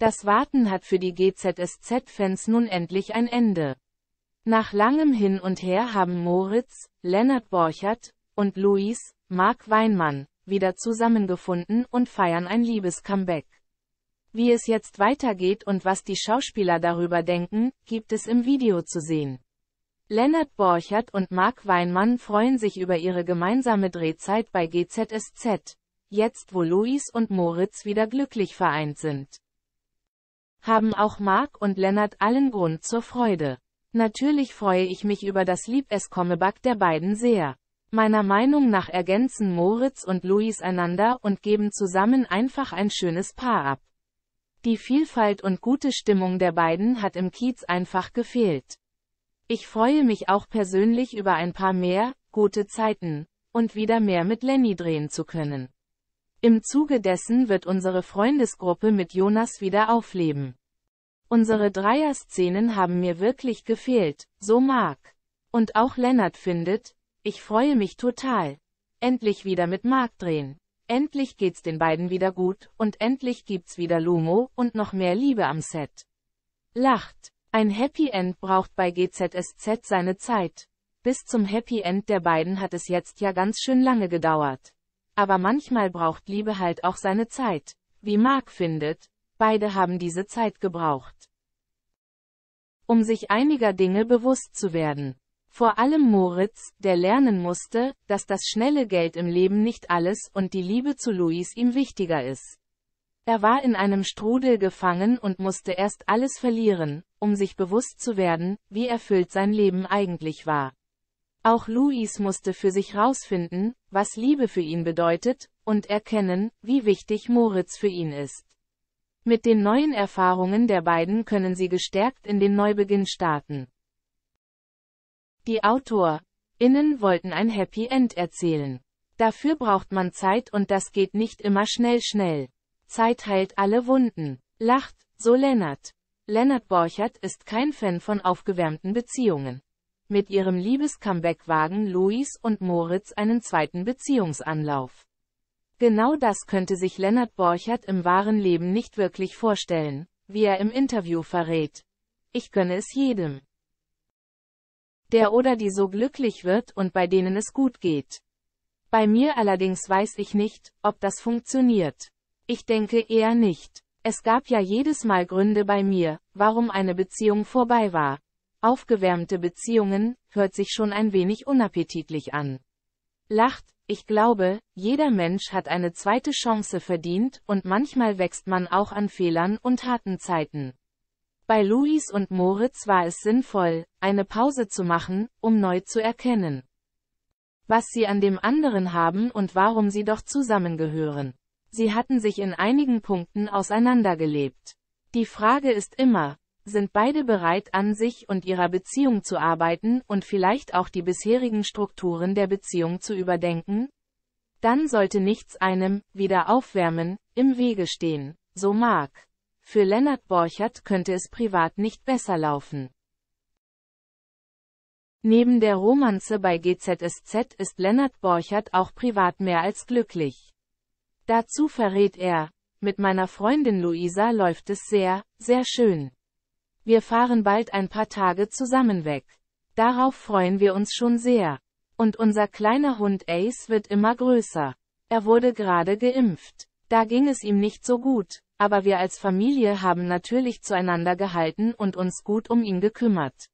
Das Warten hat für die GZSZ-Fans nun endlich ein Ende. Nach langem Hin und Her haben Moritz, Lennart Borchert und Luis, Mark Weinmann, wieder zusammengefunden und feiern ein Liebes-Comeback. Wie es jetzt weitergeht und was die Schauspieler darüber denken, gibt es im Video zu sehen. Lennart Borchert und Mark Weinmann freuen sich über ihre gemeinsame Drehzeit bei GZSZ, jetzt wo Luis und Moritz wieder glücklich vereint sind haben auch Mark und Lennart allen Grund zur Freude. Natürlich freue ich mich über das Liebes-Comeback der beiden sehr. Meiner Meinung nach ergänzen Moritz und Luis einander und geben zusammen einfach ein schönes Paar ab. Die Vielfalt und gute Stimmung der beiden hat im Kiez einfach gefehlt. Ich freue mich auch persönlich über ein paar mehr, gute Zeiten, und wieder mehr mit Lenny drehen zu können. Im Zuge dessen wird unsere Freundesgruppe mit Jonas wieder aufleben. Unsere Dreier-Szenen haben mir wirklich gefehlt, so Mark. Und auch Lennart findet, ich freue mich total. Endlich wieder mit Mark drehen. Endlich geht's den beiden wieder gut und endlich gibt's wieder Lumo und noch mehr Liebe am Set. Lacht. Ein Happy End braucht bei GZSZ seine Zeit. Bis zum Happy End der beiden hat es jetzt ja ganz schön lange gedauert. Aber manchmal braucht Liebe halt auch seine Zeit, wie Mark findet, beide haben diese Zeit gebraucht. Um sich einiger Dinge bewusst zu werden. Vor allem Moritz, der lernen musste, dass das schnelle Geld im Leben nicht alles und die Liebe zu Luis ihm wichtiger ist. Er war in einem Strudel gefangen und musste erst alles verlieren, um sich bewusst zu werden, wie erfüllt sein Leben eigentlich war. Auch Luis musste für sich rausfinden, was Liebe für ihn bedeutet, und erkennen, wie wichtig Moritz für ihn ist. Mit den neuen Erfahrungen der beiden können sie gestärkt in den Neubeginn starten. Die AutorInnen wollten ein Happy End erzählen. Dafür braucht man Zeit und das geht nicht immer schnell schnell. Zeit heilt alle Wunden. Lacht, so Lennart. Lennart Borchert ist kein Fan von aufgewärmten Beziehungen mit ihrem Liebescomeback wagen Luis und Moritz einen zweiten Beziehungsanlauf. Genau das könnte sich Lennart Borchert im wahren Leben nicht wirklich vorstellen, wie er im Interview verrät. Ich gönne es jedem. Der oder die so glücklich wird und bei denen es gut geht. Bei mir allerdings weiß ich nicht, ob das funktioniert. Ich denke eher nicht. Es gab ja jedes Mal Gründe bei mir, warum eine Beziehung vorbei war. Aufgewärmte Beziehungen hört sich schon ein wenig unappetitlich an. Lacht, ich glaube, jeder Mensch hat eine zweite Chance verdient und manchmal wächst man auch an Fehlern und harten Zeiten. Bei Luis und Moritz war es sinnvoll, eine Pause zu machen, um neu zu erkennen, was sie an dem anderen haben und warum sie doch zusammengehören. Sie hatten sich in einigen Punkten auseinandergelebt. Die Frage ist immer, sind beide bereit an sich und ihrer Beziehung zu arbeiten und vielleicht auch die bisherigen Strukturen der Beziehung zu überdenken? Dann sollte nichts einem, wieder aufwärmen, im Wege stehen, so mag. Für Lennart Borchert könnte es privat nicht besser laufen. Neben der Romanze bei GZSZ ist Lennart Borchert auch privat mehr als glücklich. Dazu verrät er, mit meiner Freundin Luisa läuft es sehr, sehr schön. Wir fahren bald ein paar Tage zusammen weg. Darauf freuen wir uns schon sehr. Und unser kleiner Hund Ace wird immer größer. Er wurde gerade geimpft. Da ging es ihm nicht so gut, aber wir als Familie haben natürlich zueinander gehalten und uns gut um ihn gekümmert.